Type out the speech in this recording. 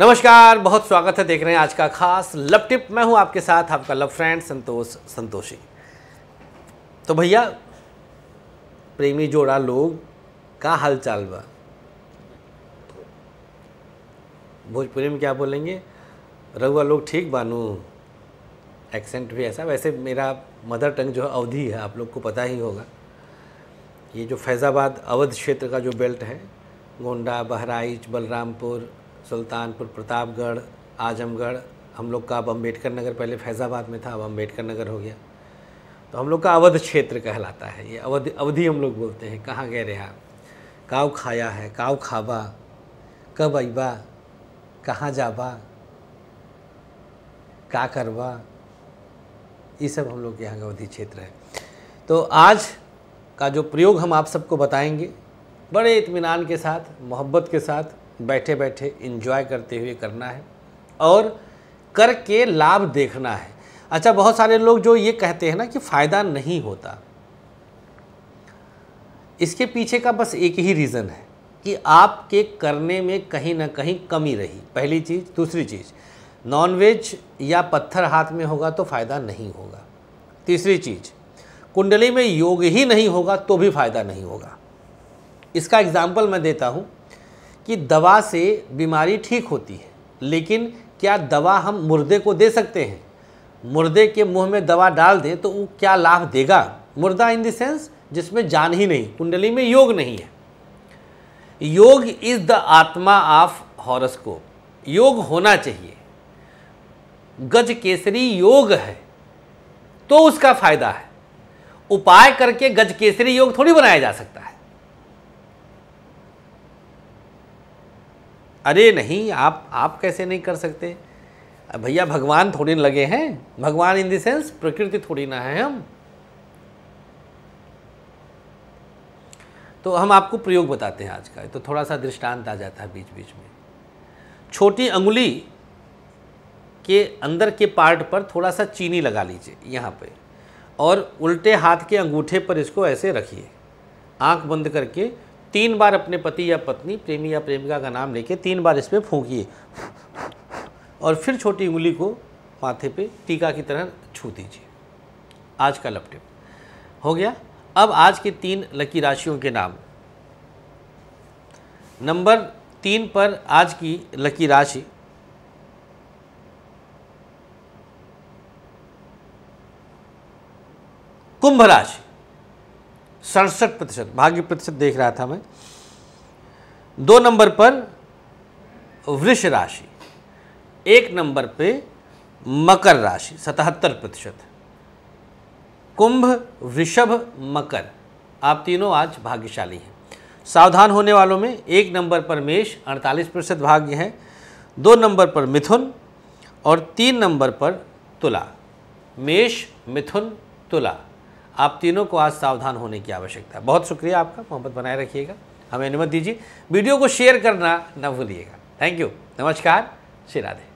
नमस्कार बहुत स्वागत है देख रहे हैं आज का खास लव टिप मैं हूं आपके साथ आपका लव फ्रेंड संतोष संतोषी तो भैया प्रेमी जोड़ा लोग का हालचाल बा भोजपुरी में क्या बोलेंगे रघुआ लोग ठीक बानू एक्सेंट भी ऐसा वैसे मेरा मदर टंग जो है अवधि है आप लोग को पता ही होगा ये जो फैज़ाबाद अवध क्षेत्र का जो बेल्ट है गोंडा बहराइच बलरामपुर सुल्तानपुर प्रतापगढ़ आजमगढ़ हम लोग का अब अम्बेडकर नगर पहले फैज़ाबाद में था अब अम्बेडकर नगर हो गया तो हम लोग का अवध क्षेत्र कहलाता है ये अवध अवधि हम लोग बोलते हैं कहाँ गए रहा काव खाया है काव खाबा कब आईबा कहाँ जाबा का करवा ये सब हम लोग के यहाँ का अवधि क्षेत्र है तो आज का जो प्रयोग हम आप सबको बताएंगे बड़े इतमान के साथ मोहब्बत के साथ बैठे बैठे इन्जॉय करते हुए करना है और करके लाभ देखना है अच्छा बहुत सारे लोग जो ये कहते हैं ना कि फ़ायदा नहीं होता इसके पीछे का बस एक ही रीज़न है कि आपके करने में कहीं ना कहीं कमी रही पहली चीज़ दूसरी चीज़ नॉनवेज या पत्थर हाथ में होगा तो फ़ायदा नहीं होगा तीसरी चीज़ कुंडली में योग ही नहीं होगा तो भी फ़ायदा नहीं होगा इसका एग्ज़ाम्पल मैं देता हूँ कि दवा से बीमारी ठीक होती है लेकिन क्या दवा हम मुर्दे को दे सकते हैं मुर्दे के मुंह में दवा डाल दें तो वो क्या लाभ देगा मुर्दा इन देंस जिसमें जान ही नहीं कुंडली में योग नहीं है yoga is the atma of horoscope योग होना चाहिए गज केसरी योग है तो उसका फायदा है उपाय करके गज केसरी योग थोड़ी बनाया जा सकता है अरे नहीं आप आप कैसे नहीं कर सकते भैया भगवान थोड़ी लगे हैं भगवान इन देंस सेंस प्रकृति थोड़ी ना है हम तो हम आपको प्रयोग बताते हैं आज का तो थोड़ा सा दृष्टांत आ जाता है बीच बीच में छोटी अंगुली के अंदर के पार्ट पर थोड़ा सा चीनी लगा लीजिए यहाँ पे और उल्टे हाथ के अंगूठे पर इसको ऐसे रखिए आंख बंद करके तीन बार अपने पति या पत्नी प्रेमी या प्रेमिका का नाम लेके तीन बार इस पर फूकिए और फिर छोटी उंगली को माथे पे टीका की तरह छू दीजिए आज का लपटिप हो गया अब आज के तीन लकी राशियों के नाम नंबर तीन पर आज की लकी राशि कुंभ राशि सड़सठ प्रतिशत भाग्य प्रतिशत देख रहा था मैं दो नंबर पर वृष राशि एक नंबर पे मकर राशि सतहत्तर प्रतिशत कुंभ वृषभ मकर आप तीनों आज भाग्यशाली हैं सावधान होने वालों में एक नंबर पर मेष अड़तालीस प्रतिशत भाग्य है दो नंबर पर मिथुन और तीन नंबर पर तुला मेष मिथुन तुला आप तीनों को आज सावधान होने की आवश्यकता है बहुत शुक्रिया आपका मोहब्बत बनाए रखिएगा हमें अनुमति दीजिए वीडियो को शेयर करना न भूलिएगा थैंक यू नमस्कार श्री राधे